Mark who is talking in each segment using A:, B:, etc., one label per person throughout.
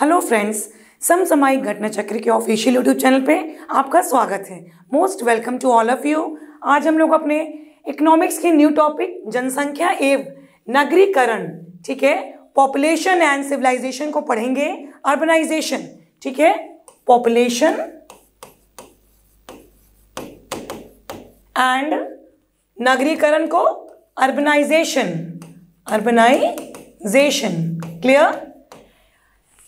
A: Hello friends समसमायिक घटना चक्र के ऑफिशियल यूट्यूब चैनल पे आपका स्वागत है most welcome to all of you आज हम लोग अपने इकोनॉमिक्स की न्यू टॉपिक जनसंख्या एवं नगरीकरण ठीक है पॉपुलेशन एंड सिविलाइजेशन को पढ़ेंगे अर्बनाइजेशन ठीक है पॉपुलेशन एंड नगरीकरण को अर्बनाइजेशन अर्बनाइजेशन क्लियर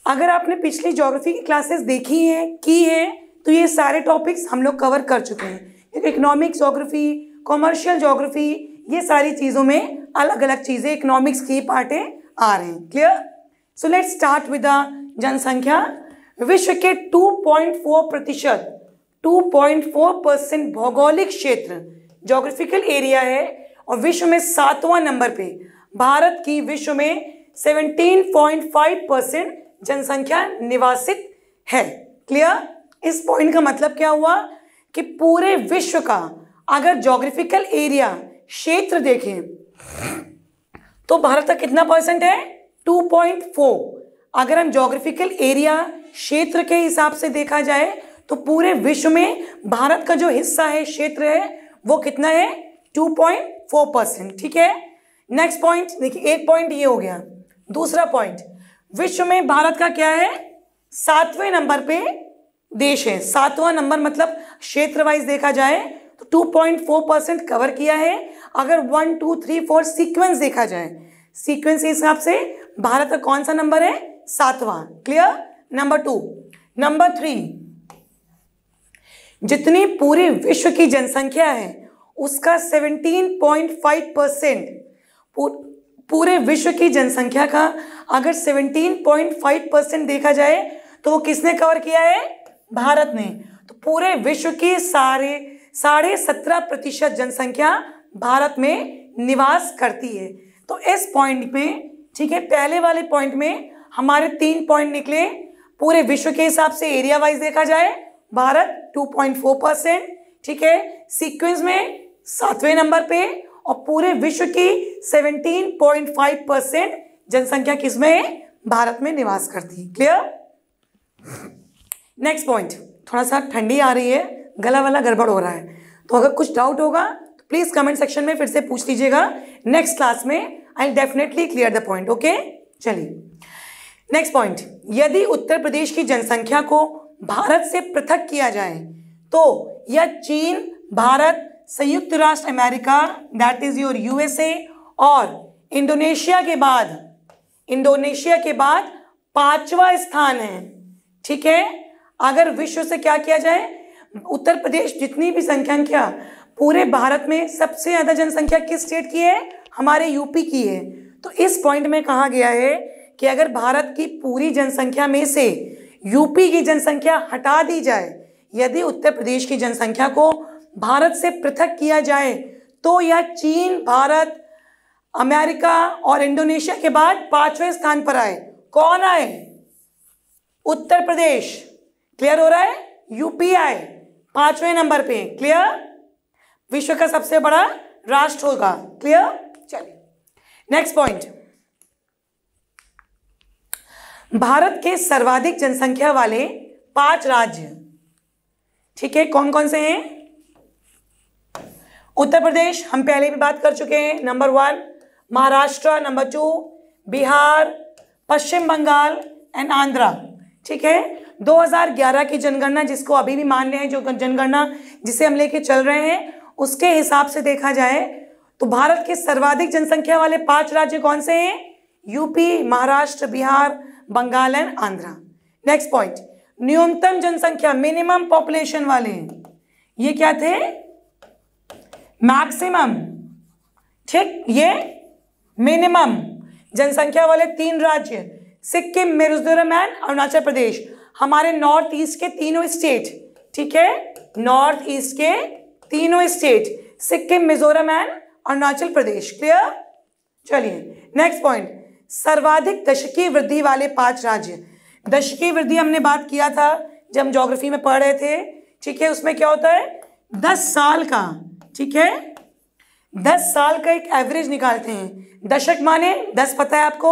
A: अगर आपने पिछली जोग्राफी की क्लासेस देखी हैं की हैं तो ये सारे टॉपिक्स हम लोग कवर कर चुके हैं इकोनॉमिक जोग्राफी कॉमर्शियल जोग्राफी ये सारी चीज़ों में अलग अलग चीज़ें इकोनॉमिक्स की पार्टें आ रही हैं clear so let start with the जनसंख्या विश्व के 2.4 प्रतिशत 2.4 परसेंट भौगोलिक क्षेत्र जोग्राफिकल एरिया है और विश्व में सातवां नंबर पे भारत की विश्व में 17.5 परसेंट जनसंख्या निवासित है क्लियर इस पॉइंट का मतलब क्या हुआ कि पूरे विश्व का अगर जोग्राफिकल एरिया क्षेत्र देखें तो भारत का कितना परसेंट है 2.4 अगर हम जोग्राफिकल एरिया क्षेत्र के हिसाब से देखा जाए तो पूरे विश्व में भारत का जो हिस्सा है क्षेत्र है वो कितना है 2.4 परसेंट ठीक है नेक्स्ट पॉइंट देखिए एक पॉइंट ये हो गया दूसरा पॉइंट विश्व में भारत का क्या है सातवें नंबर पे देश है सातवां नंबर मतलब क्षेत्र वाइज देखा जाए तो 2.4 परसेंट कवर किया है अगर one two three four sequence देखा जाए सीक्वेंस के हिसाब से भारत का कौन सा नंबर है सातवां clear number two number three जितनी पूरे विश्व की जनसंख्या है उसका 17.5 परसेंट पूरे विश्व की जनसंख्या का अगर 17.5 परसेंट देखा जाए तो वो किसने कवर किया है भारत ने तो पूरे विश्व की सारे साढ़े सत्रह प्रतिशत जनसंख्या भारत में निवास करती है तो इस पॉइंट में ठीक है पहले वाले पॉइंट में हमारे तीन पॉइंट निकले पूरे विश्व के हिसाब से एरिया वाइज देखा जाए भारत 2.4 परसेंट ठीक है सीक्वेंस में सातवें नंबर पे और पूरे विश्व की 17.5 परसेंट जनसंख्या किसमें है भारत में निवास करती है क्लियर नेक्स्ट पॉइंट थोड़ा सा ठंडी आ रही है गला वाला गड़बड़ हो रहा है तो अगर कुछ डाउट होगा तो प्लीज़ कमेंट सेक्शन में फिर से पूछ लीजिएगा नेक्स्ट क्लास में I definitely clear the point okay चलिए नेक्स्ट पॉइंट यदि उत्तर प्रदेश की जनसंख्या को भारत से पृथक किया जाए तो यह चीन भारत संयुक्त राष्ट्र अमेरिका दैट इज योर यूएसए और इंडोनेशिया के बाद इंडोनेशिया के बाद पांचवा स्थान है ठीक है अगर विश्व से क्या किया जाए उत्तर प्रदेश जितनी भी जनसंख्या पूरे भारत में सबसे ज़्यादा जनसंख्या किस स्टेट की है हमारे यूपी की है तो इस पॉइंट में कहा गया है कि अगर भारत की पूरी जनसंख्या में से यूपी की जनसंख्या हटा दी जाए यदि उत्तर प्रदेश की जनसंख्या को भारत से पृथक किया जाए तो यह चीन भारत अमेरिका और इंडोनेशिया के बाद पांचवें स्थान पर आए कौन आए उत्तर प्रदेश क्लियर हो रहा है यूपी आए पांचवें नंबर पे क्लियर विश्व का सबसे बड़ा राष्ट्र होगा क्लियर चलिए नेक्स्ट पॉइंट भारत के सर्वाधिक जनसंख्या वाले पांच राज्य ठीक है कौन कौन से हैं उत्तर प्रदेश हम पहले भी बात कर चुके हैं number one Maharashtra number two Bihar Paschim Bengal and Andhra ठीक है 2011 की जनगणना जिसको अभी भी मान रहे हैं जो जनगणना जिसे हम लेके चल रहे हैं उसके हिसाब से देखा जाए तो भारत के सर्वाधिक जनसंख्या वाले पांच राज्य कौन से हैं UP Maharashtra Bihar Bengal and Andhra next point न्यूनतम जनसंख्या मिनिमम पॉपुलेशन वाले हैं ये क्या थे मैक्सिमम ठीक ये मिनिमम जनसंख्या वाले तीन राज्य सिक्किम मिजोरम एंड अरुणाचल प्रदेश हमारे नॉर्थ ईस्ट के तीनों स्टेट ठीक है नॉर्थ ईस्ट के तीनों state Sikkim Mizoram and Arunachal Pradesh clear चलिए नेक्स्ट पॉइंट सर्वाधिक दशकीय वृद्धि वाले पांच राज्य दशकीय वृद्धि हमने बात किया था जब हम जोग्राफी में पढ़ रहे थे ठीक है उसमें क्या होता है दस साल का ठीक है दस साल का एक एवरेज निकालते हैं दशक माने दस पता है आपको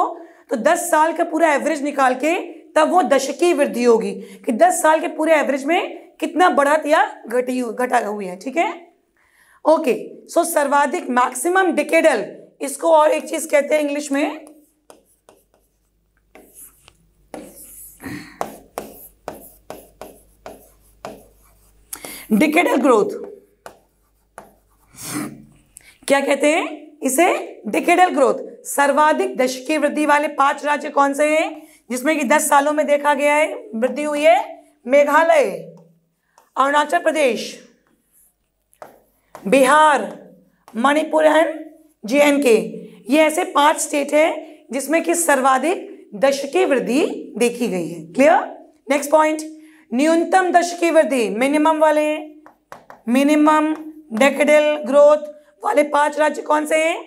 A: तो दस साल का पूरा एवरेज निकाल के तब वो दशकीय वृद्धि होगी कि दस साल के पूरे एवरेज में कितना बढ़त या घटी घटा हुई है ठीक है ओके सो सर्वाधिक मैक्सिमम डिकेडल इसको और एक चीज कहते हैं इंग्लिश में डिकेडल ग्रोथ क्या कहते हैं इसे डिकेडल ग्रोथ सर्वाधिक दशकीय वृद्धि वाले पांच राज्य कौन से हैं जिसमें कि दस सालों में देखा गया है वृद्धि हुई है Meghalaya Arunachal Pradesh Bihar Manipur and J and K ये ऐसे पांच स्टेट है जिसमें कि सर्वाधिक दशकीय वृद्धि देखी गई है क्लियर नेक्स्ट पॉइंट न्यूनतम दशकीय वृद्धि मिनिमम वाले मिनिमम डेकेडल ग्रोथ वाले पांच राज्य कौन से हैं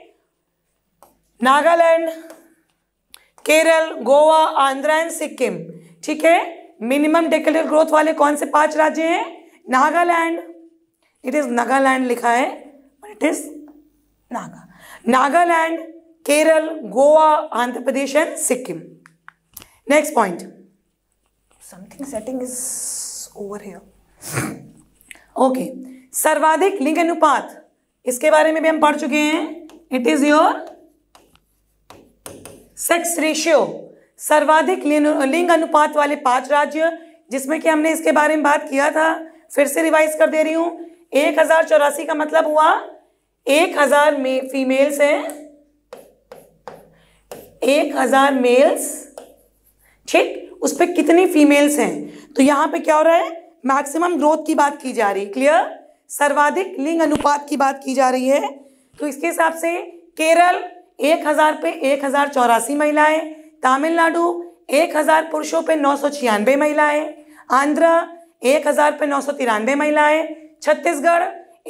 A: नागालैंड केरल गोवा आंध्र एंड सिक्किम ठीक है मिनिमम डेकेडल ग्रोथ वाले कौन से पांच राज्य हैं नागालैंड इट इज नागालैंड लिखा है it is Naga Nagaland Kerala Goa Andhra Pradesh and Sikkim next point something setting is over here okay सर्वाधिक लिंग अनुपात इसके बारे में भी हम पढ़ चुके हैं it is your sex ratio सर्वाधिक लिंग अनुपात वाले पांच राज्य जिसमें कि हमने इसके बारे में बात किया था फिर से रिवाइज कर दे रही हूं एक हजार चौरासी का मतलब हुआ एक हजार मे, फीमेल्स हैं एक हजार मेल्स ठीक उस पर कितनी फीमेल्स हैं तो यहां पे क्या हो रहा है मैक्सिमम ग्रोथ की बात की जा रही क्लियर सर्वाधिक लिंग अनुपात की बात की जा रही है तो इसके हिसाब से केरल एक हज़ार पे एक हज़ार चौरासी महिलाएँ तमिलनाडु एक हज़ार पुरुषों पे नौ सौ छियानवे महिलाएँ आंध्र एक हज़ार पे नौ सौ तिरानवे महिलाएँ छत्तीसगढ़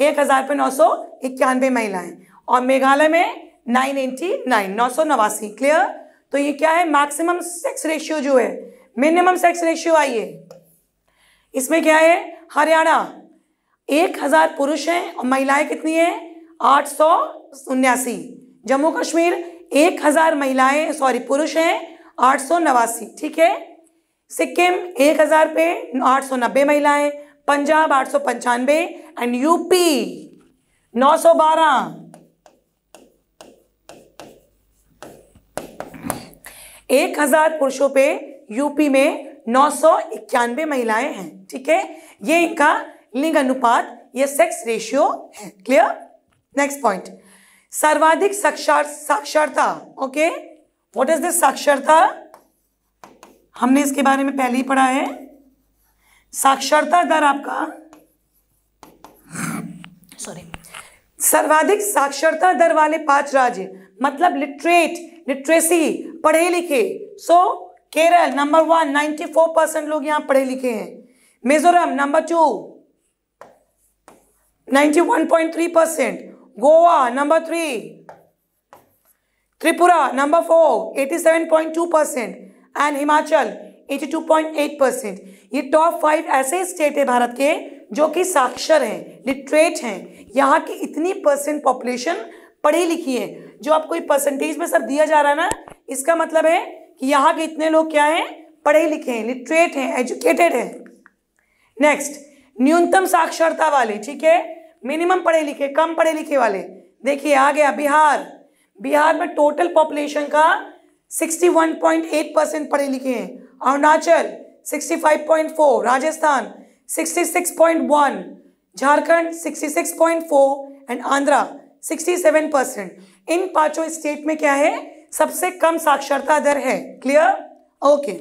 A: एक हज़ार पे नौ सौ इक्यानवे महिलाएँ और मेघालय में नाइन एंटी नाइन नौ सौ नवासी क्लियर तो ये क्या है मैक्सिमम सेक्स रेशियो जो है मिनिमम सेक्स रेशियो आइए इसमें क्या है हरियाणा एक हजार पुरुष हैं और महिलाएं कितनी हैं आठ सौ उन्यासी जम्मू कश्मीर एक हजार महिलाएं सॉरी पुरुष हैं आठ सौ नवासी ठीक है सिक्किम एक हजार पे आठ सौ नब्बे महिलाएं पंजाब आठ सौ पंचानबे एंड यूपी नौ सौ बारह एक हजार पुरुषों पे यूपी में नौ सौ इक्यानवे महिलाएं हैं ठीक है ये इनका लिंग अनुपात या सेक्स रेशियो है क्लियर नेक्स्ट पॉइंट सर्वाधिक साक्षर साक्षरता ओके व्हाट इज दिस साक्षरता हमने इसके बारे में पहले ही पढ़ा है साक्षरता दर आपका सॉरी सर्वाधिक साक्षरता दर वाले पांच राज्य मतलब लिटरेट लिटरेसी पढ़े लिखे so so, Kerala number one 94 percent लोग यहां पढ़े लिखे हैं Mizoram number two 91.3 percent. Goa, number three. Tripura, number four, 87.2 percent. And Himachal 82.8 percent ये टॉप फाइव ऐसे स्टेट है भारत के जो कि साक्षर हैं लिटरेट हैं यहाँ की इतनी परसेंट पॉपुलेशन पढ़ी लिखी है जो आपको ये परसेंटेज में सर दिया जा रहा है ना इसका मतलब है कि यहाँ के इतने लोग क्या हैं पढ़े लिखे हैं लिटरेट हैं एजुकेटेड हैं नेक्स्ट न्यूनतम साक्षरता वाले ठीक है मिनिमम पढ़े लिखे कम पढ़े लिखे वाले देखिए आ गया बिहार बिहार में टोटल पॉपुलेशन का 61.8 परसेंट पढ़े लिखे हैं अरुणाचल 65.4 राजस्थान 66.1 झारखंड 66.4 एंड आंध्रा 67 परसेंट इन पांचों स्टेट में क्या है सबसे कम साक्षरता दर है क्लियर ओके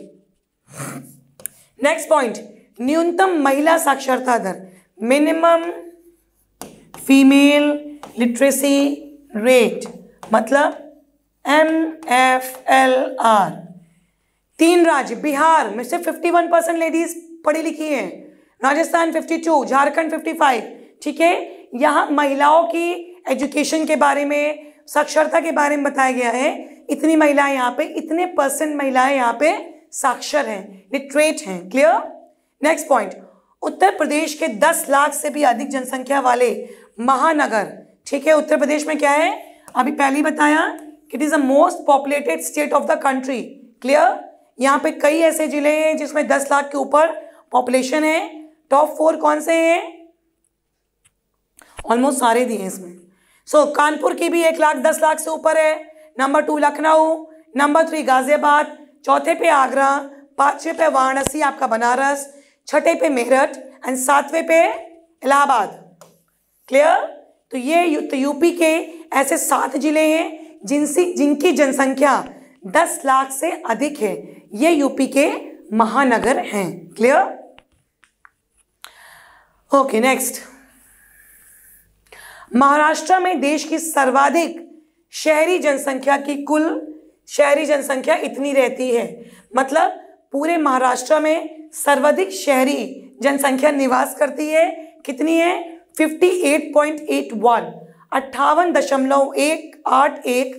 A: नेक्स्ट पॉइंट न्यूनतम महिला साक्षरता दर मिनिमम फीमेल लिटरेसी रेट मतलब एम एफ एल आर तीन राज्य बिहार में सिर्फ वन परसेंट लेडीज पढ़ी लिखी हैं राजस्थान टू झारखंड फाइव ठीक है यहाँ महिलाओं की एजुकेशन के बारे में साक्षरता के बारे में बताया गया है इतनी महिलाएं यहाँ पे इतने परसेंट महिलाएं यहाँ पे साक्षर हैं लिटरेट हैं clear next point Uttar Pradesh के 10 लाख से भी अधिक जनसंख्या वाले महानगर ठीक है उत्तर प्रदेश में क्या है अभी पहले बताया कि it is a most populated state of the country clear यहाँ पे कई ऐसे जिले हैं जिसमें दस लाख के ऊपर पॉपुलेशन है टॉप फोर कौन से हैं ऑलमोस्ट सारे दिए हैं इसमें सो so, कानपुर की भी एक लाख दस लाख से ऊपर है number two Lucknow number three Ghaziabad चौथे पे आगरा पांचवे पे वाराणसी आपका बनारस छठे पे मेरठ एंड सातवें पे इलाहाबाद क्लियर तो ये यू, तो यूपी के ऐसे सात जिले हैं जिनसी जिनकी जनसंख्या दस लाख से अधिक है ये यूपी के महानगर हैं क्लियर ओके नेक्स्ट महाराष्ट्र में देश की सर्वाधिक शहरी जनसंख्या की कुल शहरी जनसंख्या इतनी रहती है मतलब पूरे महाराष्ट्र में सर्वाधिक शहरी जनसंख्या निवास करती है कितनी है 58.81 अट्ठावन दशमलव एक आठ एक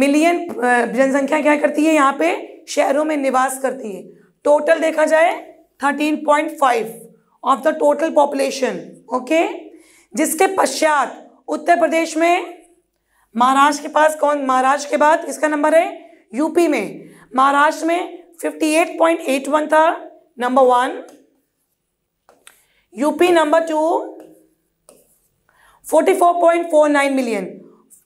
A: मिलियन जनसंख्या क्या करती है यहाँ पे शहरों में निवास करती है टोटल देखा जाए 13.5 of the total population okay जिसके पश्चात उत्तर प्रदेश में महाराष्ट्र के पास कौन महाराष्ट्र के बाद इसका नंबर है यूपी में महाराष्ट्र में 58.81 था number one UP number two 44.49 million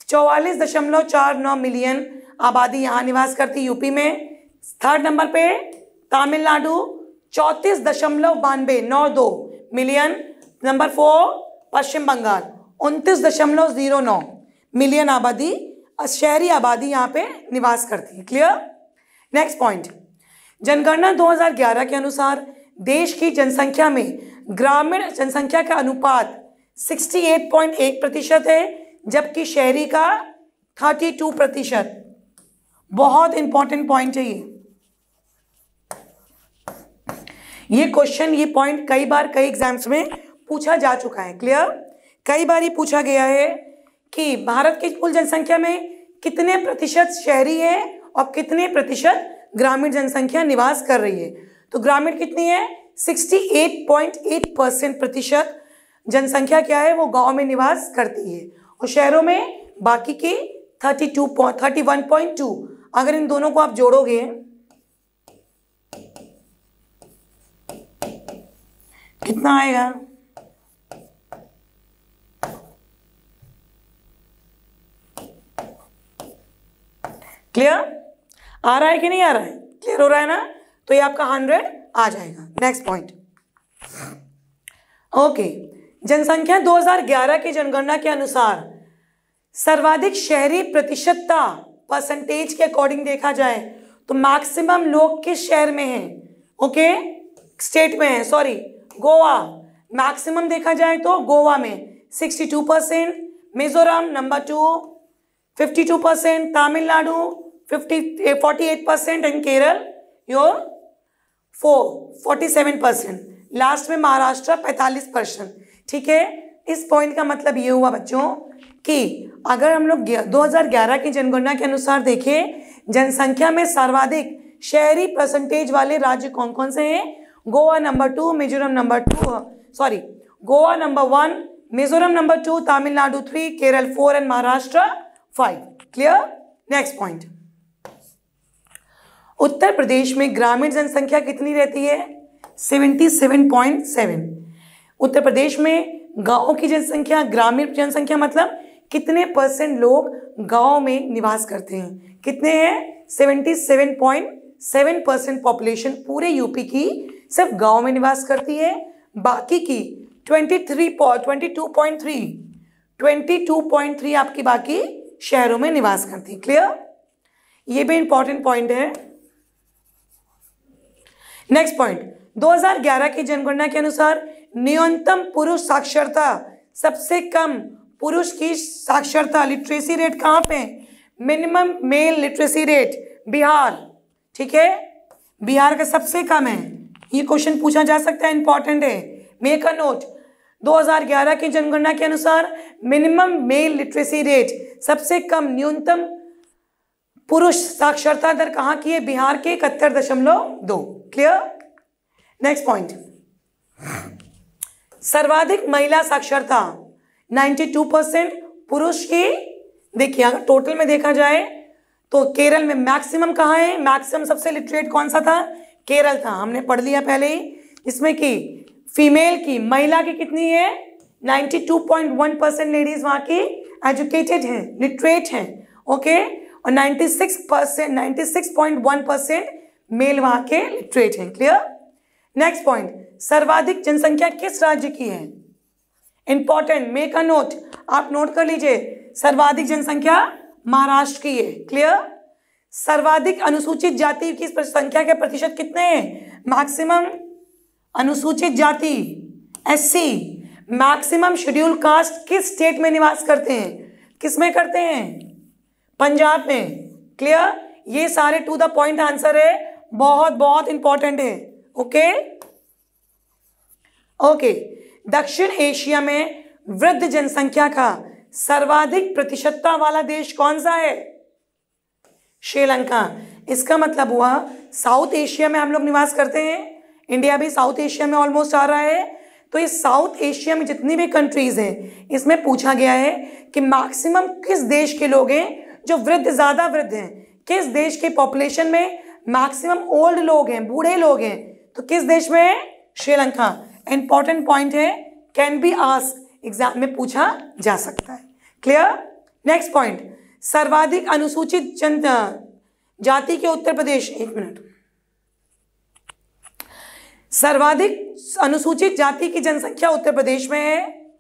A: चौवालीस दशमलव चार नौ मिलियन आबादी यहाँ निवास करती यूपी में थर्ड नंबर पे तमिलनाडु चौंतीस दशमलव बानवे नौ दो million number four Paschim Bengal उनतीस दशमलव जीरो नौ मिलियन आबादी शहरी आबादी यहाँ पे निवास करती है क्लियर नेक्स्ट पॉइंट जनगणना 2011 के अनुसार देश की जनसंख्या में ग्रामीण जनसंख्या का अनुपात 68.1 प्रतिशत है जबकि शहरी का 32 प्रतिशत बहुत इंपॉर्टेंट पॉइंट है ये ये क्वेश्चन ये पॉइंट कई बार कई एग्जाम्स में पूछा जा चुका है क्लियर कई बार ये पूछा गया है कि भारत की कुल जनसंख्या में कितने प्रतिशत शहरी है और कितने प्रतिशत ग्रामीण जनसंख्या निवास कर रही है तो ग्रामीण कितनी है 68.8 परसेंट प्रतिशत जनसंख्या क्या है वो गांव में निवास करती है और शहरों में बाकी के thirty two point thirty one point two अगर इन दोनों को आप जोड़ोगे कितना आएगा क्लियर आ रहा है कि नहीं आ रहा है क्लियर हो रहा है ना तो ये आपका हंड्रेड आ जाएगा नेक्स्ट पॉइंट ओके जनसंख्या 2011 की जनगणना के अनुसार सर्वाधिक शहरी प्रतिशतता परसेंटेज के अकॉर्डिंग देखा जाए तो मैक्सिमम लोग किस शहर में हैं ओके स्टेट में है सॉरी गोवा मैक्सिमम देखा जाए तो गोवा में 62 percent Mizoram number two 52 percent Tamil Nadu fifty 48 percent and Kerala your four forty percent last में महाराष्ट्र 45 परसेंट ठीक है इस पॉइंट का मतलब ये हुआ बच्चों कि अगर हम लोग 2011 की जनगणना के अनुसार देखें जनसंख्या में सर्वाधिक शहरी परसेंटेज वाले राज्य कौन कौन से हैं Goa number two Mizoram number two sorry Goa number one Mizoram number two Tamil Nadu three Kerala four and Maharashtra five clear next point Uttar Pradesh में ग्रामीण जनसंख्या कितनी रहती है seventy seven point seven Uttar Pradesh में गाँव की जनसंख्या ग्रामीण जनसंख्या मतलब कितने परसेंट लोग गाँव में निवास करते हैं कितने हैं seventy seven point seven percent population पूरे यूपी की सिर्फ गांव में निवास करती है बाकी की twenty three twenty two point three twenty two point three आपकी बाकी शहरों में निवास करती है क्लियर ये भी इंपॉर्टेंट पॉइंट है नेक्स्ट पॉइंट 2011 की जनगणना के अनुसार न्यूनतम पुरुष साक्षरता सबसे कम पुरुष की साक्षरता लिटरेसी रेट कहाँ पे minimum male literacy rate Bihar ठीक है बिहार का सबसे कम है ये क्वेश्चन पूछा जा सकता है इंपॉर्टेंट है मेक अ नोट 2011 की जनगणना के अनुसार मिनिमम मेल लिटरेसी रेट सबसे कम न्यूनतम पुरुष साक्षरता दर कहाँ की है बिहार के इकहत्तर दशमलव दो क्लियर नेक्स्ट पॉइंट सर्वाधिक महिला साक्षरता 92 परसेंट पुरुष की देखिए अगर टोटल में देखा जाए तो केरल में मैक्सिमम कहाँ है मैक्सिमम सबसे लिटरेट कौन सा था केरल था हमने पढ़ लिया पहले ही इसमें कि फीमेल की महिला की कितनी है 92.1 परसेंट लेडीज वहाँ की एजुकेटेड हैं लिटरेट हैं ओके और 96 परसेंट नाइन्टी परसेंट मेल वहाँ के लिटरेट हैं क्लियर नेक्स्ट पॉइंट सर्वाधिक जनसंख्या किस राज्य की है इंपॉर्टेंट मेक अ नोट आप नोट कर लीजिए सर्वाधिक जनसंख्या महाराष्ट्र की है क्लियर सर्वाधिक अनुसूचित जाति की संख्या के प्रतिशत कितने हैं मैक्सिमम अनुसूचित जाति एससी मैक्सिमम शेड्यूल कास्ट किस स्टेट में निवास करते हैं किस में करते हैं पंजाब में क्लियर ये सारे टू द पॉइंट आंसर है बहुत बहुत इंपॉर्टेंट है ओके ओके दक्षिण एशिया में वृद्ध जनसंख्या का सर्वाधिक प्रतिशतता वाला देश कौन सा है श्रीलंका इसका मतलब हुआ साउथ एशिया में हम लोग निवास करते हैं इंडिया भी साउथ एशिया में ऑलमोस्ट आ रहा है तो ये साउथ एशिया में जितनी भी कंट्रीज हैं इसमें पूछा गया है कि मैक्सिमम किस देश के लोग हैं जो वृद्ध ज़्यादा वृद्ध हैं किस देश के पॉपुलेशन में मैक्सिमम ओल्ड लोग हैं बूढ़े लोग हैं तो किस देश में है श्रीलंका इंपॉर्टेंट पॉइंट है कैन बी आस एग्जाम में पूछा जा सकता है क्लियर नेक्स्ट पॉइंट सर्वाधिक अनुसूचित जन जाति के उत्तर प्रदेश एक मिनट सर्वाधिक अनुसूचित जाति की जनसंख्या उत्तर प्रदेश में है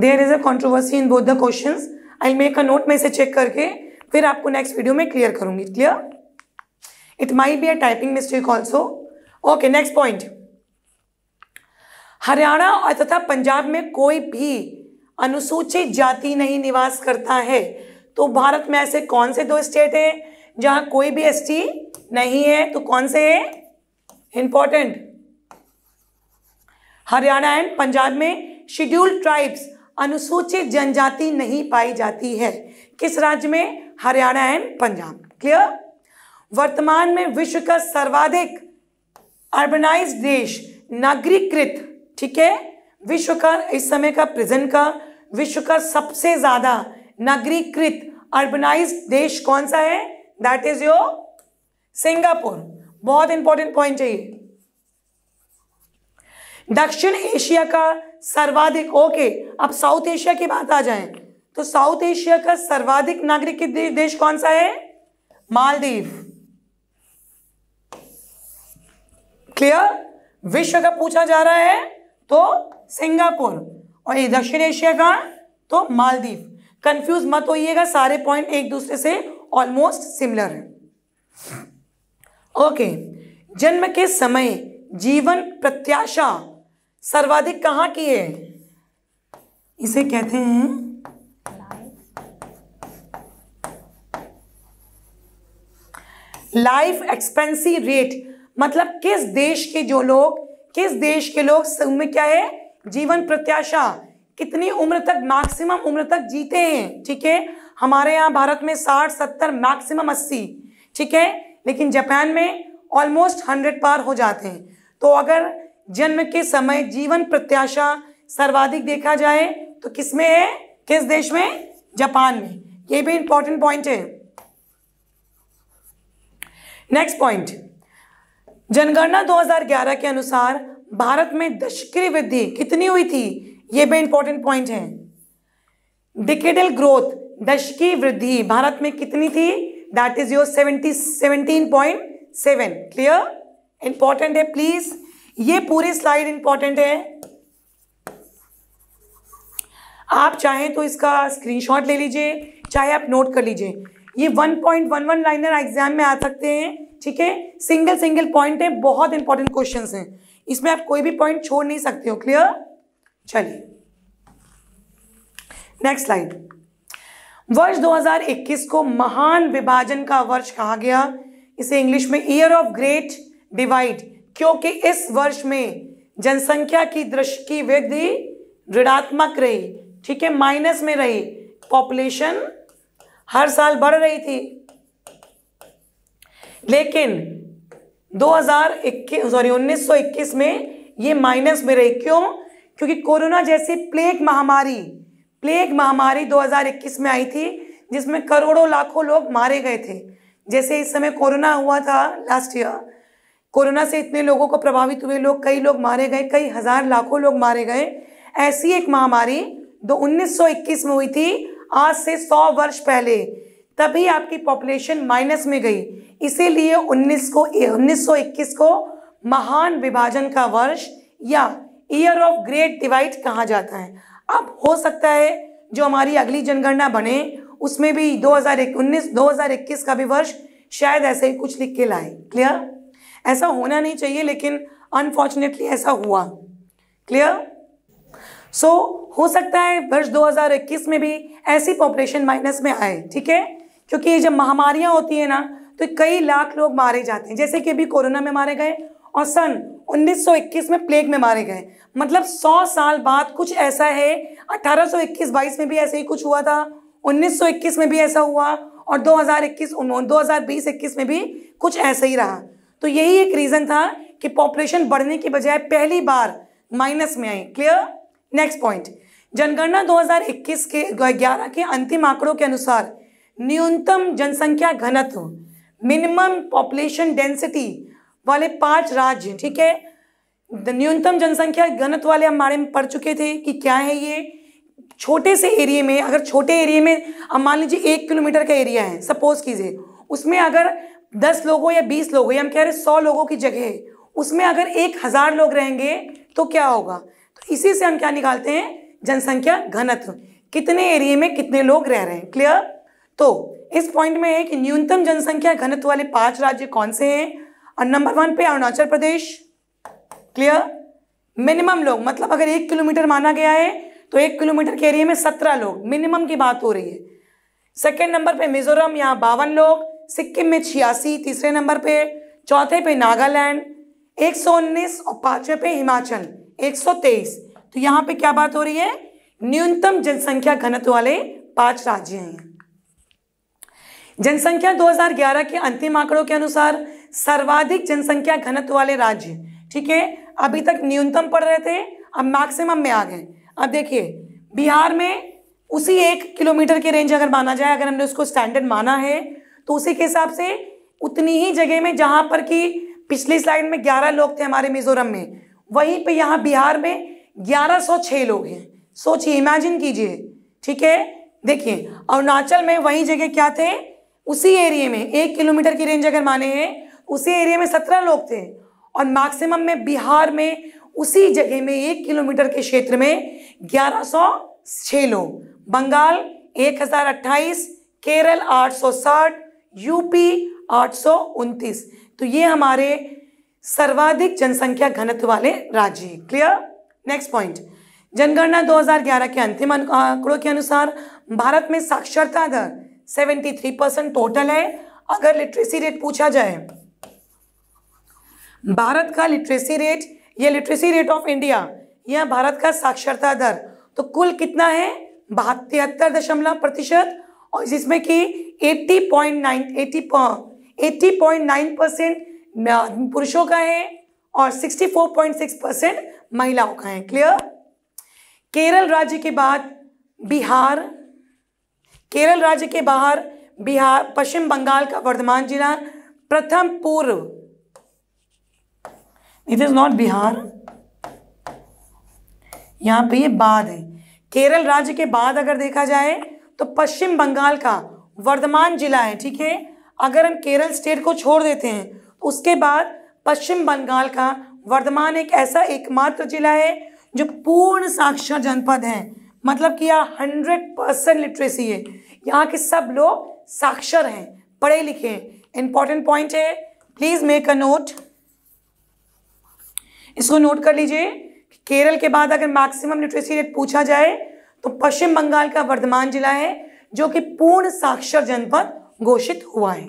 A: there is a controversy in both the question I make a note में इसे चेक करके फिर आपको नेक्स्ट वीडियो में क्लियर करूंगी clear It might be a typing mistake also. Okay, next point. Haryana और तथा पंजाब में कोई भी अनुसूचित जाति नहीं निवास करता है तो भारत में ऐसे कौन से दो स्टेट हैं जहां कोई भी एसटी नहीं है तो कौन से है इंपॉर्टेंट हरियाणा एंड पंजाब में शेड्यूल्ड ट्राइब्स अनुसूचित जनजाति नहीं पाई जाती है किस राज्य में हरियाणा एंड पंजाब क्लियर वर्तमान में विश्व का सर्वाधिक अर्बनाइज देश नागरिकृत ठीक है विश्व का इस समय का प्रेजेंट का विश्व का सबसे ज्यादा नागरिकृत अर्बनाइज देश कौन सा है दैट इज योर सिंगापुर बहुत इंपॉर्टेंट पॉइंट है ये दक्षिण एशिया का सर्वाधिक ओके अब साउथ एशिया की बात आ जाए तो साउथ एशिया का सर्वाधिक नागरिक देश, देश कौन सा है मालदीव क्लियर विश्व का पूछा जा रहा है तो सिंगापुर और ये दक्षिण एशिया का तो मालदीव कंफ्यूज मत होइएगा सारे पॉइंट एक दूसरे से ऑलमोस्ट सिमिलर है ओके जन्म के समय जीवन प्रत्याशा सर्वाधिक कहां की है इसे कहते हैं लाइफ एक्सपेंसी रेट मतलब किस देश के जो लोग किस देश के लोग में क्या है जीवन प्रत्याशा कितनी उम्र तक मैक्सिमम उम्र तक जीते हैं ठीक है हमारे यहाँ भारत में साठ सत्तर मैक्सिमम अस्सी ठीक है लेकिन जापान में ऑलमोस्ट हंड्रेड पार हो जाते हैं तो अगर जन्म के समय जीवन प्रत्याशा सर्वाधिक देखा जाए तो किस में है किस देश में जापान में ये भी इंपॉर्टेंट पॉइंट है नेक्स्ट पॉइंट जनगणना 2011 के अनुसार भारत में दशकरी वृद्धि कितनी हुई थी ये भी इंपॉर्टेंट पॉइंट है डिकेडल ग्रोथ दशकी वृद्धि भारत में कितनी थी that is your seventy seventeen point seven clear important है प्लीज ये पूरी स्लाइड इंपॉर्टेंट है आप चाहें तो इसका स्क्रीनशॉट ले लीजिए चाहे आप नोट कर लीजिए ये 1.11 लाइनर एग्जाम में आ सकते हैं ठीक है सिंगल सिंगल पॉइंट है बहुत इंपॉर्टेंट क्वेश्चन है इसमें आप कोई भी पॉइंट छोड़ नहीं सकते हो क्लियर चलिए नेक्स्ट स्लाइड वर्ष 2021 को महान विभाजन का वर्ष कहा गया इसे इंग्लिश में ईयर ऑफ ग्रेट डिवाइड क्योंकि इस वर्ष में जनसंख्या की दृष्टि की वृद्धि ऋणात्मक रही ठीक है माइनस में रही पॉपुलेशन हर साल बढ़ रही थी लेकिन 2021 सॉरी 1921 में ये माइनस में रही क्यों क्योंकि कोरोना जैसी प्लेग महामारी प्लेग महामारी 2021 में आई थी जिसमें करोड़ों लाखों लोग मारे गए थे जैसे इस समय कोरोना हुआ था लास्ट ईयर कोरोना से इतने लोगों को प्रभावित हुए लोग कई लोग मारे गए कई हज़ार लाखों लोग मारे गए ऐसी एक महामारी दो उन्नीस में हुई थी आज से सौ वर्ष पहले तभी आपकी पॉपुलेशन माइनस में गई इसीलिए 19 को 1921 को महान विभाजन का वर्ष या ईयर ऑफ ग्रेट डिवाइड कहा जाता है अब हो सकता है जो हमारी अगली जनगणना बने उसमें भी 2019 2021 का भी वर्ष शायद ऐसे ही कुछ लिख के लाए क्लियर ऐसा होना नहीं चाहिए लेकिन अनफॉर्चुनेटली ऐसा हुआ क्लियर सो so, हो सकता है वर्ष 2021 में भी ऐसी पॉपुलेशन माइनस में आए ठीक है क्योंकि ये जब महामारियाँ होती हैं ना तो कई लाख लोग मारे जाते हैं जैसे कि अभी कोरोना में मारे गए और सन 1921 में प्लेग में मारे गए मतलब 100 साल बाद कुछ ऐसा है 1821-22 में भी ऐसे ही कुछ हुआ था 1921 में भी ऐसा हुआ और 2021 2020 इक्कीस में भी कुछ ऐसा ही रहा तो यही एक रीज़न था कि पॉपुलेशन बढ़ने के बजाय पहली बार माइनस में आई क्लियर नेक्स्ट पॉइंट जनगणना 2021 के 11 के अंतिम आंकड़ों के अनुसार न्यूनतम जनसंख्या घनत्व मिनिमम पॉपुलेशन डेंसिटी वाले पांच राज्य ठीक है न्यूनतम जनसंख्या घनत्व वाले हम बारे में पढ़ चुके थे कि क्या है ये छोटे से एरिए में अगर छोटे एरिए में अब मान लीजिए एक किलोमीटर का एरिया है सपोज कीजिए उसमें अगर दस लोगों या बीस लोगों या हम कह रहे हैं सौ लोगों की जगह उसमें अगर एक हज़ार लोग रहेंगे तो क्या होगा तो इसी से हम क्या निकालते हैं जनसंख्या घनत्व कितने एरिए में कितने लोग रह रहे हैं क्लियर तो इस पॉइंट में है कि न्यूनतम जनसंख्या घनत्व वाले पांच राज्य कौन से हैं और नंबर वन पे अरुणाचल प्रदेश क्लियर मिनिमम लोग मतलब अगर एक किलोमीटर माना गया है तो एक किलोमीटर के एरिया में सत्रह लोग मिनिमम की बात हो रही है सेकेंड नंबर पे मिजोरम यहाँ बावन लोग सिक्किम में छियासी तीसरे नंबर पे चौथे पे नागालैंड एक सौ उन्नीस और पांचवें पे हिमाचल एक सौ तेईस तो यहाँ पे क्या बात हो रही है न्यूनतम जनसंख्या घनत्व वाले पांच राज्य हैं जनसंख्या 2011 के अंतिम आंकड़ों के अनुसार सर्वाधिक जनसंख्या घनत्व वाले राज्य ठीक है अभी तक न्यूनतम पड़ रहे थे अब मैक्सिमम में आ गए अब देखिए बिहार में उसी एक किलोमीटर के रेंज अगर माना जाए अगर हमने उसको स्टैंडर्ड माना है तो उसी के हिसाब से उतनी ही जगह में जहां पर कि पिछली स्लाइड में ग्यारह लोग थे हमारे मिजोरम में वहीं पे यहाँ बिहार में ग्यारह सौ लोग हैं सोचिए इमेजिन कीजिए ठीक है देखिए अरुणाचल में वही जगह क्या थे उसी एरिए में एक किलोमीटर की रेंज अगर माने हैं उसी एरिए में सत्रह लोग थे और मैक्सिमम में बिहार में उसी जगह में एक किलोमीटर के क्षेत्र में ग्यारह सौ छः लोग बंगाल एक हज़ार अट्ठाईस केरल आठ सौ साठ यूपी आठ सौ उनतीस तो ये हमारे सर्वाधिक जनसंख्या घनत्व वाले राज्य क्लियर नेक्स्ट पॉइंट जनगणना 2011 के अंतिम आंकड़ों के अनुसार भारत में साक्षरता दर सेवेंटी थ्री परसेंट टोटल है अगर लिटरेसी रेट पूछा जाए भारत का लिटरेसी रेट या लिटरेसी रेट ऑफ इंडिया या भारत का साक्षरता दर तो कुल कितना है तिहत्तर दशमलव प्रतिशत और जिसमें कि एट्टी पॉइंट नाइन परसेंट पुरुषों का है और sixty four point six percent महिलाओं का है क्लियर केरल राज्य के बाद बिहार केरल राज्य के बाहर बिहार पश्चिम बंगाल का वर्धमान जिला प्रथम पूर्व इट इज नॉट बिहार यहाँ पे ये बाद है केरल राज्य के बाद अगर देखा जाए तो पश्चिम बंगाल का वर्धमान जिला है ठीक है अगर हम केरल स्टेट को छोड़ देते हैं तो उसके बाद पश्चिम बंगाल का वर्धमान एक ऐसा एकमात्र जिला है जो पूर्ण साक्षर जनपद है मतलब कि यह हंड्रेड परसेंट लिटरेसी है यहाँ के सब लोग साक्षर हैं पढ़े लिखे हैं इंपॉर्टेंट पॉइंट है प्लीज मेक अ नोट इसको नोट कर लीजिए कि केरल के बाद अगर मैक्सिमम लिटरेसी रेट पूछा जाए तो पश्चिम बंगाल का वर्धमान जिला है जो कि पूर्ण साक्षर जनपद घोषित हुआ है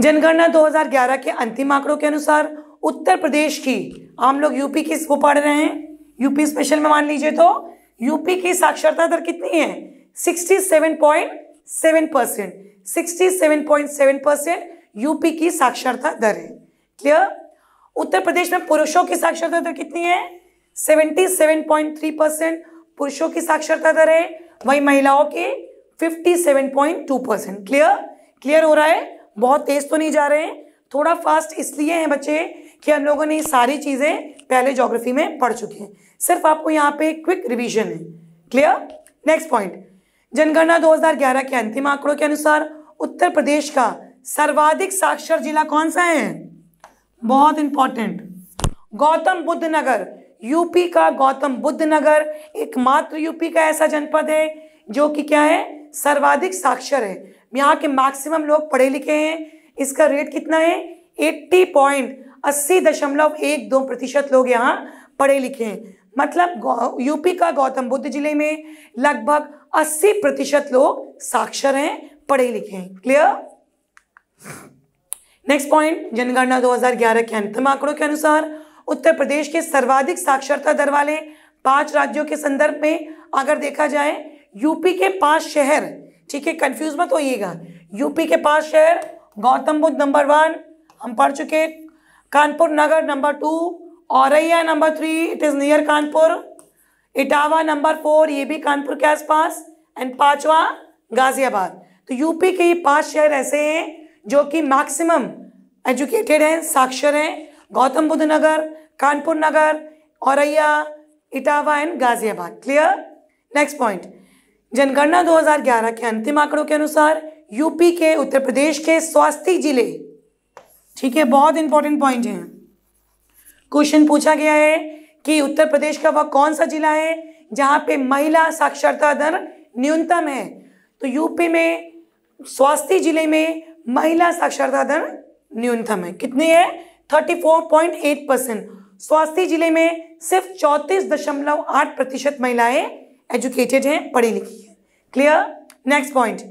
A: जनगणना 2011 के अंतिम आंकड़ों के अनुसार उत्तर प्रदेश की हम लोग यूपी की वो पढ़ रहे हैं यूपी स्पेशल में मान लीजिए तो यूपी की साक्षरता दर कितनी है 67.7 परसेंट 67.7 परसेंट यूपी की साक्षरता दर है क्लियर उत्तर प्रदेश में पुरुषों की साक्षरता दर कितनी है 77.3 परसेंट पुरुषों की साक्षरता दर है वही महिलाओं के 57.2 परसेंट क्लियर क्लियर हो रहा है बहुत तेज तो नहीं जा रहे हैं थोड़ा फास्ट इसलिए है बच्चे कि हम लोगों ने सारी चीज़ें पहले ज्योग्राफी में पढ़ चुकी हैं सिर्फ आपको यहाँ पे क्विक रिवीजन है क्लियर नेक्स्ट पॉइंट जनगणना 2011 के अंतिम आंकड़ों के अनुसार उत्तर प्रदेश का सर्वाधिक साक्षर जिला कौन सा है बहुत इंपॉर्टेंट गौतम बुद्ध नगर यूपी का गौतम बुद्ध नगर एकमात्र यूपी का ऐसा जनपद है जो कि क्या है सर्वाधिक साक्षर है यहाँ के मैक्सिमम लोग पढ़े लिखे हैं इसका रेट कितना है एट्टी पॉइंट अस्सी दशमलव एक दो प्रतिशत लोग यहाँ पढ़े लिखे हैं मतलब यूपी का गौतम बुद्ध जिले में लगभग अस्सी प्रतिशत लोग साक्षर हैं पढ़े लिखे हैं क्लियर नेक्स्ट पॉइंट जनगणना 2011 के अंतिम आंकड़ों के अनुसार उत्तर प्रदेश के सर्वाधिक साक्षरता दर वाले पांच राज्यों के संदर्भ में अगर देखा जाए यूपी के पांच शहर ठीक है कंफ्यूज मत होइएगा यूपी के पांच शहर गौतम बुद्ध नंबर वन हम पढ़ चुके Kanpur Nagar number two Auraiya number three it is near Kanpur Etawah number four ये भी कानपुर के आसपास एंड पांचवा गाजियाबाद तो यूपी के ये पांच शहर ऐसे हैं जो कि मैक्सिमम एजुकेटेड हैं साक्षर हैं Gautam Buddh Nagar Kanpur Nagar Auraiya Etawah and Ghaziabad clear next point जनगणना 2011 के अंतिम आंकड़ों के अनुसार यूपी के उत्तर प्रदेश के स्वास्थ्य जिले ठीक है बहुत इंपॉर्टेंट पॉइंट है क्वेश्चन पूछा गया है कि उत्तर प्रदेश का वह कौन सा जिला है जहाँ पे महिला साक्षरता दर न्यूनतम है तो यूपी में स्वास्थ्य जिले में महिला साक्षरता दर न्यूनतम है कितनी है 34.8 परसेंट स्वास्थ्य जिले में सिर्फ चौंतीस दशमलव आठ प्रतिशत महिलाएं एजुकेटेड हैं पढ़ी लिखी है क्लियर नेक्स्ट पॉइंट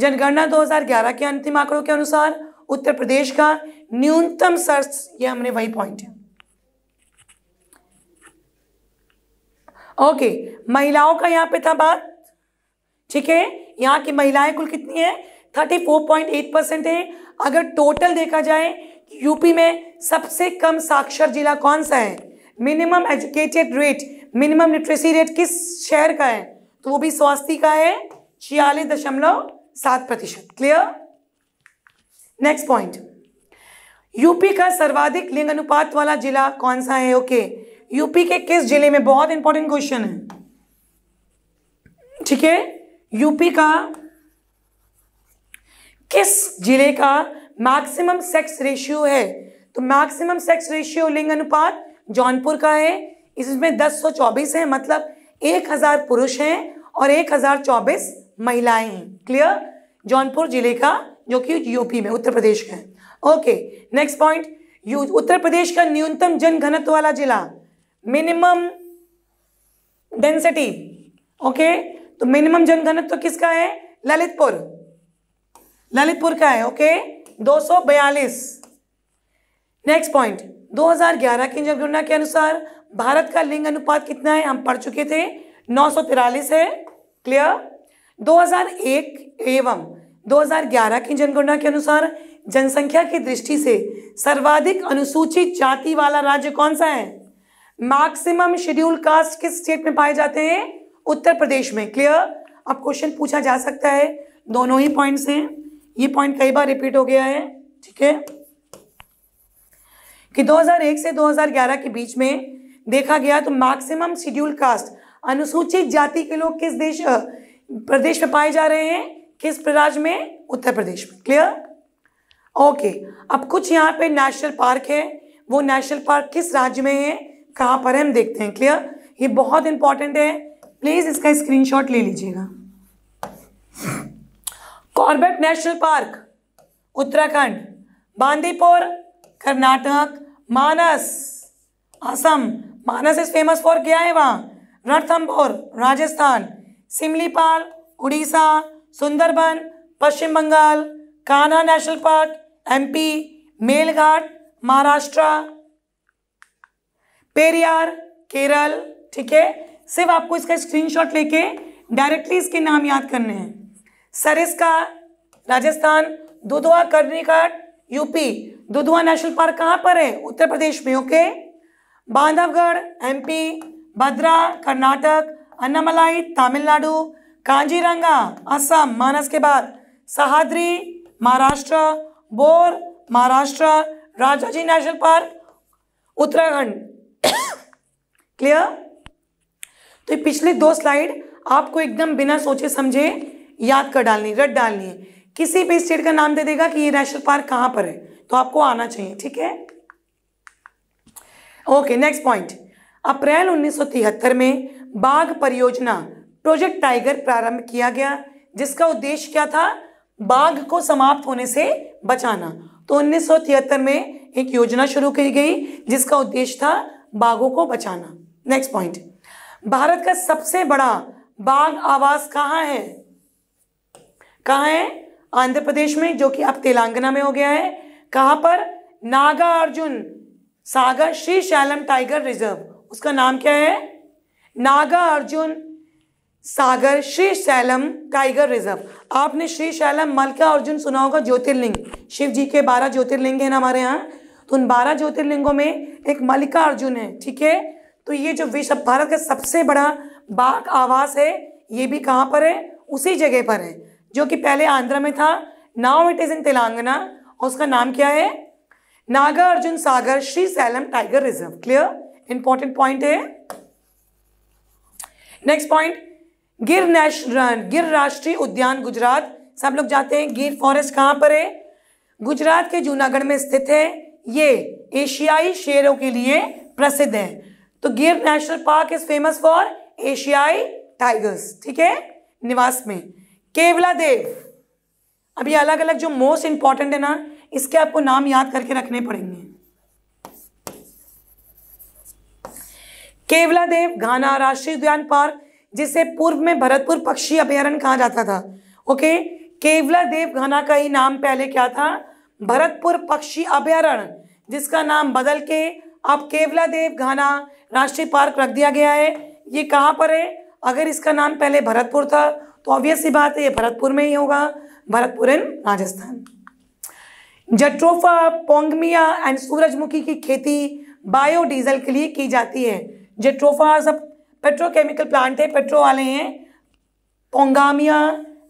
A: जनगणना 2011 के अंतिम आंकड़ों के अनुसार उत्तर प्रदेश का न्यूनतम सर्च ये हमने वही पॉइंट है ओके महिलाओं का यहाँ पे था बात ठीक है यहाँ की महिलाएं कुल कितनी है thirty four point eight percent है अगर टोटल देखा जाए यूपी में सबसे कम साक्षर जिला कौन सा है minimum educated rate minimum literacy rate किस शहर का है तो वो भी स्वास्थ्य का है छियालीस दशमलव सात प्रतिशत क्लियर नेक्स्ट पॉइंट यूपी का सर्वाधिक लिंग अनुपात वाला जिला कौन सा है ओके okay. यूपी के किस जिले में बहुत इंपॉर्टेंट क्वेश्चन है ठीक है यूपी का किस जिले का मैक्सिमम सेक्स रेशियो है तो मैक्सिमम सेक्स रेशियो लिंग अनुपात जौनपुर का है इसमें दस सौ चौबीस है मतलब एक हजार पुरुष हैं और एक हजार चौबीस महिलाएं हैं क्लियर जौनपुर जिले का जो कि यूपी में उत्तर प्रदेश का है okay next point Uttar Pradesh का न्यूनतम जन घनत्व वाला जिला मिनिमम डेंसिटी ओके तो मिनिमम जनघनत्व तो किसका है ललितपुर ललितपुर का है ओके दो सौ बयालीस नेक्स्ट पॉइंट 2011 की जनगणना के अनुसार भारत का लिंग अनुपात कितना है हम पढ़ चुके थे नौ है क्लियर 2001 एवं 2011 की जनगणना के अनुसार जनसंख्या की दृष्टि से सर्वाधिक अनुसूचित जाति वाला राज्य कौन सा है मैक्सिमम शेड्यूल कास्ट किस स्टेट में पाए जाते हैं उत्तर प्रदेश में क्लियर अब क्वेश्चन पूछा जा सकता है दोनों ही पॉइंट्स हैं ये पॉइंट कई बार रिपीट हो गया है ठीक है कि 2001 से 2011 के बीच में देखा गया तो मैक्सिमम शेड्यूल कास्ट अनुसूचित जाति के लोग किस देश प्रदेश में पाए जा रहे हैं किस राज्य में उत्तर प्रदेश में क्लियर ओके अब कुछ यहाँ पे नेशनल पार्क है वो नेशनल पार्क किस राज्य में है कहाँ पर है हम देखते हैं क्लियर ये बहुत इंपॉर्टेंट है प्लीज इसका स्क्रीनशॉट ले लीजिएगा Corbett national park Uttarakhand Bandipur Karnataka Manas Assam Manas is famous for क्या है वहाँ Ranthambore Rajasthan Similipal Orissa Sundarban Paschim Bengal Kanha national park MP Melghat Maharashtra Periyar Kerala ठीक है सिर्फ आपको इसका स्क्रीनशॉट लेके डायरेक्टली इसके नाम याद करने हैं सरिस का राजस्थान दुधवा कर्णिका यूपी दुधवा नेशनल पार्क कहाँ पर है उत्तर प्रदेश में ओके बांधवगढ़ एमपी भद्रा कर्नाटक अन्नामलाई तमिलनाडु कांजीरंगा असम मानस के बाद Sahyadri Maharashtra Bor Maharashtra Rajaji national park Uttarakhand clear तो ये पिछले दो स्लाइड आपको एकदम बिना सोचे समझे याद कर डालनी रट डालनी है किसी भी स्टेट का नाम दे देगा कि ये नेशनल पार्क कहां पर है तो आपको आना चाहिए ठीक है ओके नेक्स्ट पॉइंट अप्रैल 1973 में बाघ परियोजना प्रोजेक्ट टाइगर प्रारंभ किया गया जिसका उद्देश्य क्या था बाघ को समाप्त होने से बचाना तो 1973 में एक योजना शुरू की गई जिसका उद्देश्य था बाघों को बचाना नेक्स्ट पॉइंट भारत का सबसे बड़ा बाघ आवास कहाँ है कहाँ है आंध्र प्रदेश में जो कि अब तेलंगाना में हो गया है कहाँ पर नागा अर्जुन सागर श्री शैलम टाइगर रिजर्व उसका नाम क्या है नागा अर्जुन सागर श्री शैलम टाइगर रिजर्व आपने श्री शैलम मल्का अर्जुन सुना होगा ज्योतिर्लिंग शिव जी के बारह ज्योतिर्लिंग हैं हमारे यहाँ तो उन बारह ज्योतिर्लिंगों में एक मल्लिका अर्जुन है ठीक है तो ये जो विश्व भारत का सबसे बड़ा बाघ आवास है ये भी कहाँ पर है उसी जगह पर है जो कि पहले आंध्रा में था now it is in Telangana और उसका नाम क्या है Naga Arjun Sagar Sri Sailam tiger reserve clear important point है next point Gir national Gir राष्ट्रीय उद्यान गुजरात सब लोग जाते हैं गिर फॉरेस्ट कहाँ पर है गुजरात के जूनागढ़ में स्थित है ये एशियाई शेरों के लिए प्रसिद्ध है तो Gir national park is famous for एशियाई टाइगर्स ठीक है निवास में केवला देव अब अलग अलग जो मोस्ट इंपॉर्टेंट है ना इसके आपको नाम याद करके रखने पड़ेंगे केवला देव घाना राष्ट्रीय उद्यान पार्क जिसे पूर्व में भरतपुर पक्षी अभ्यारण्य कहा जाता था ओके केवला देव घाना का ही नाम पहले क्या था भरतपुर पक्षी अभ्यारण्य जिसका नाम बदल के अब केवला देव घाना राष्ट्रीय पार्क रख दिया गया है ये कहाँ पर है अगर इसका नाम पहले भरतपुर था तो ऑब्वियस ही बात है ये भरतपुर में ही होगा Bharatpur in Rajasthan jatropha pongamia and सूरजमुखी की खेती बायोडीजल के लिए की जाती है जट्रोफा सब पेट्रोकेमिकल प्लांट है पेट्रो वाले हैं पोंगामिया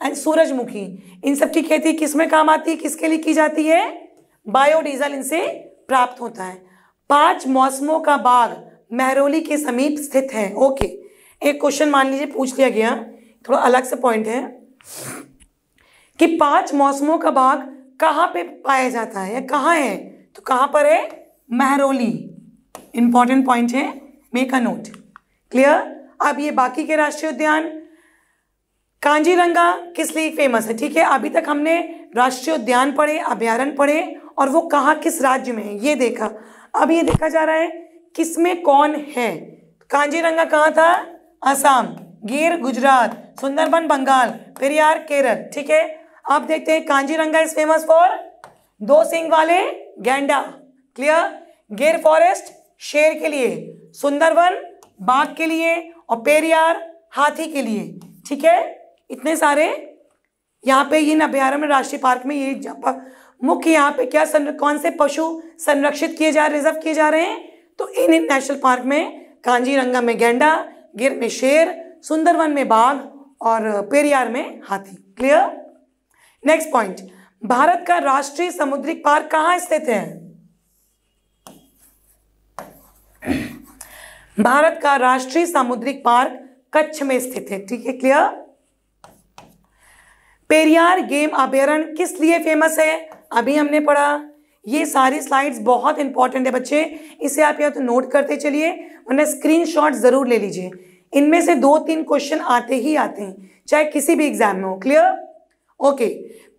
A: एंड सूरजमुखी इन सब की खेती किस में काम आती है किसके लिए की जाती है बायोडीजल इनसे प्राप्त होता है पांच मौसमों का बाग मेहरोली के समीप स्थित है ओके एक क्वेश्चन मान लीजिए पूछ लिया गया थोड़ा अलग से पॉइंट है कि पांच मौसमों का बाग कहां पे पाया जाता है या कहाँ है तो कहां पर है मेहरोली इंपॉर्टेंट पॉइंट है मेक अ नोट क्लियर अब ये बाकी के राष्ट्रीय उद्यान कांजीरंगा किस लिए फेमस है ठीक है अभी तक हमने राष्ट्रीय उद्यान पढ़े अभ्यारण पढ़े और वो कहाँ किस राज्य में है ये देखा अब ये देखा जा रहा है किस में कौन है कांजीरंगा कहाँ था असम गिर गुजरात सुंदरबन बंगाल पेरियार केरल ठीक है आप देखते हैं कांजीरंगा इज फेमस फॉर दो सिंग वाले गेंडा क्लियर गिर फॉरेस्ट शेर के लिए सुंदरवन बाघ के लिए और पेरियार हाथी के लिए ठीक है इतने सारे यहाँ पे इन अभ्यारण्य राष्ट्रीय पार्क में ये मुख्य यहाँ पे क्या सन, कौन से पशु संरक्षित किए जा रहे रिजर्व किए जा रहे हैं तो इन नेशनल पार्क में कांजीरंगा में गेंडा गिर में शेर सुंदरवन में बाघ और पेरियार में हाथी क्लियर नेक्स्ट पॉइंट भारत का राष्ट्रीय समुद्री पार्क कहाँ स्थित है भारत का राष्ट्रीय सामुद्रिक पार्क कच्छ में स्थित है ठीक है क्लियर पेरियार गेम अभ्यारण किस लिए फेमस है अभी हमने पढ़ा ये सारी स्लाइड्स बहुत इंपॉर्टेंट है बच्चे इसे आप या तो नोट करते चलिए वरना स्क्रीनशॉट ज़रूर ले लीजिए इनमें से दो तीन क्वेश्चन आते ही आते हैं चाहे किसी भी एग्जाम में हो क्लियर ओके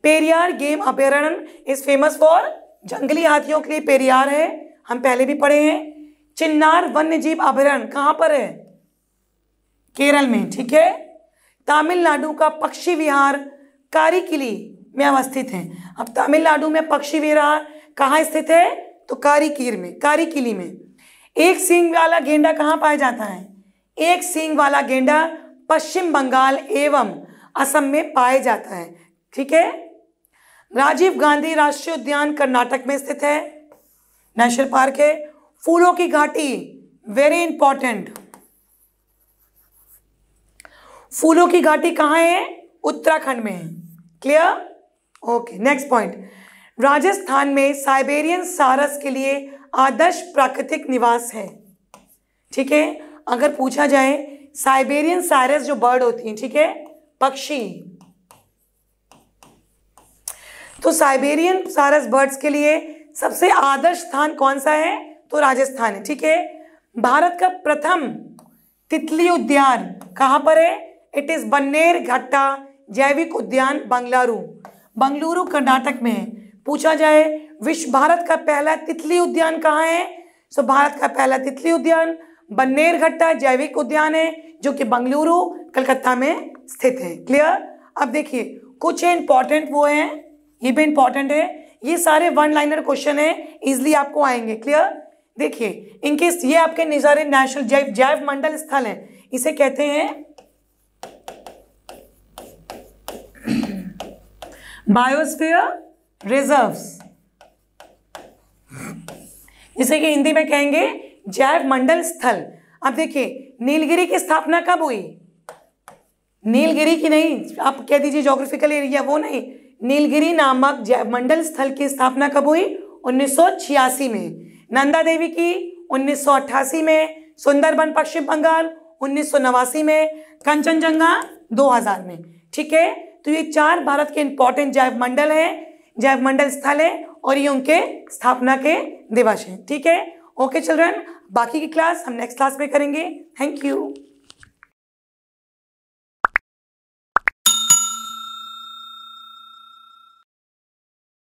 A: पेरियार गेम अभ्यारण इज फेमस फॉर जंगली हाथियों के लिए पेरियार है हम पहले भी पढ़े हैं चिन्नार वन्य जीव अभ्यारण्य कहां पर है केरल में ठीक है तमिलनाडु का पक्षी विहार किली में अवस्थित है अब तमिलनाडु में पक्षी विहार कहाँ स्थित है तो कारिकीर में किली में एक सिंग वाला गेंडा कहाँ पाया जाता है एक सिंग वाला गेंडा पश्चिम बंगाल एवं असम में पाया जाता है ठीक है राजीव गांधी राष्ट्रीय उद्यान कर्नाटक में स्थित है नेशनल पार्क है फूलों की घाटी वेरी इंपॉर्टेंट फूलों की घाटी कहाँ है उत्तराखंड में है clear okay next point Rajasthan में साइबेरियन सारस के लिए आदर्श प्राकृतिक निवास है ठीक है अगर पूछा जाए साइबेरियन सारस जो बर्ड होती है ठीक है पक्षी तो साइबेरियन सारस बर्ड्स के लिए सबसे आदर्श स्थान कौन सा है तो राजस्थान है ठीक है भारत का प्रथम तितली उद्यान कहां पर है इट इज बन्नेर घट्टा जैविक उद्यान बंगलुरु बंगलुरु कर्नाटक में है पूछा जाए विश्व भारत का पहला तितली उद्यान कहाँ है सो भारत का पहला तितली उद्यान बन्नेर घट्टा जैविक उद्यान है जो कि बंगलुरु कलकत्ता में स्थित है क्लियर अब देखिए कुछ इंपॉर्टेंट वो है ये भी इंपॉर्टेंट है ये सारे वन लाइनर क्वेश्चन है इजिली आपको आएंगे क्लियर देखिए इनके ये आपके निजारे नेशनल जैव जैव मंडल स्थल है इसे कहते हैं बायोस्फीयर रिजर्व्स जिसे कि हिंदी में कहेंगे जैव मंडल स्थल अब देखिए नीलगिरी की स्थापना कब हुई नीलगिरी की नहीं आप कह दीजिए जोग्राफिकल एरिया वो नहीं नीलगिरी नामक जैव मंडल स्थल की स्थापना कब हुई उन्नीस में नंदा देवी की उन्नीस में सुंदरबन पश्चिम बंगाल उन्नीस में कंचनजंगा 2000 में ठीक है तो ये चार भारत के इंपॉर्टेंट जैव मंडल हैं जैव मंडल स्थल है और ये उनके स्थापना के दिवस हैं ठीक है ओके चिल्ड्रन बाकी की क्लास हम नेक्स्ट क्लास में करेंगे थैंक यू